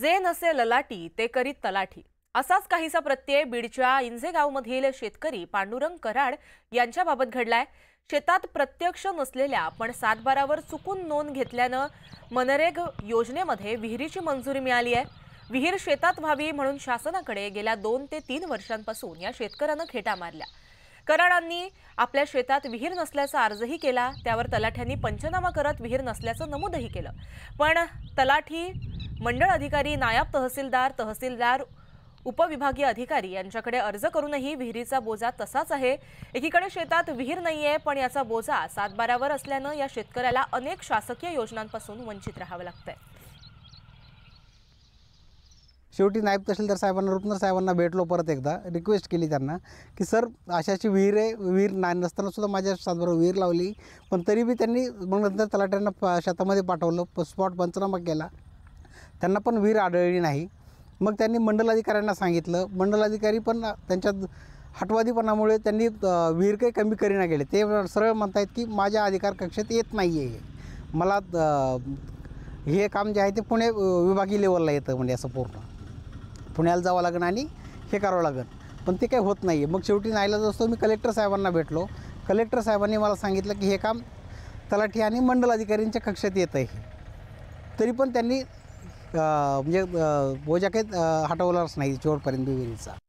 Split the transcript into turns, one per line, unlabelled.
जे नसे ललाटी ते करीत तलाठी असाच काहीसा प्रत्यय बीडच्या गावमधील शेतकरी पांडुरंग कराड यांच्याबाबत घडलाय शेतात प्रत्यक्ष नसलेल्या पण सातबारावर चुकून नोंद घेतल्यानं मनरेग योजनेमध्ये विहिरीची मंजुरी मिळाली आहे विहीर शेतात व्हावी म्हणून शासनाकडे गेल्या दोन ते तीन वर्षांपासून या शेतकऱ्यानं खेटा मारल्या कराडांनी आपल्या शेतात विहीर नसल्याचा अर्जही केला त्यावर तलाठ्यांनी पंचनामा करत विहीर नसल्याचं नमूदही केलं पण तलाठी मंडळ अधिकारी नायब तहसीलदार तहसीलदार उपविभागीय अधिकारी यांच्याकडे अर्ज करूनही विहिरीचा बोजा तसाच आहे एकीकडे शेतात विहीर नाही आहे पण याचा बोजा सातबाऱ्यावर असल्यानं या शेतकऱ्याला अनेक शासकीय योजनांपासून वंचित राहावं लागतंय
शेवटी नायब तहसीलदार साहेबांना रुपनर साहेबांना भेटलो परत एकदा रिक्वेस्ट केली त्यांना की सर अशा अशी विहीर आहे विहीर नाही सुद्धा माझ्या सातबारावर विहीर लावली पण तरी बी त्यांनी मग नंतर तलाट्यांना शेतामध्ये पाठवलं स्पॉट पंचनामा केला त्यांना पण विहीर आढळली नाही मग त्यांनी मंडल अधिकाऱ्यांना सांगितलं मंडल अधिकारी पण त्यांच्या हटवादीपणामुळे त्यांनी विहीर काही कमी करीना गेले ते सरळ म्हणतायत की माझ्या अधिकार कक्षेत येत नाही आहे मला हे काम जे आहे ते पुणे विभागीय लेवलला येतं म्हणजे असं पूर्ण पुण्याला जावं लागेल आणि हे करावं लागेल पण ते काही होत नाही आहे मग शेवटी नाहीला असतो मी कलेक्टर साहेबांना भेटलो कलेक्टर साहेबांनी मला सांगितलं की हे काम तलाठी आणि मंडल अधिकाऱ्यांच्या कक्षेत येत आहे तरी पण त्यांनी म्हणजे बोजाकेत काही नाही चोरपर्यंत विहिरीचा